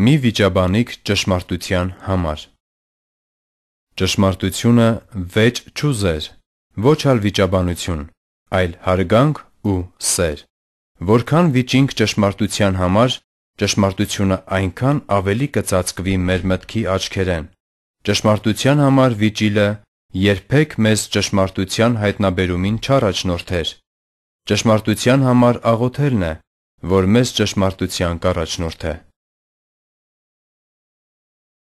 Մի վիճաբանիկ ճշմարտության համար Ճշմարտությունը վեճ չուզեր, ոչ ալ վիճաբանություն, այլ հարգանք ու սեր։ Որքան վիճինք ճշմարտության համար, ճշմարտությունը այնքան ավելի կծածկվի մեր մտքի աչքերեն։ Ճշմարտության համար վիճիլը երբեք մեզ ճշմարտության հայտնաբերումին չառաջնորդեր։ Ճշմարտության համար աղոթելն է, որ մեզ ճշմարտության կառաջնորդե։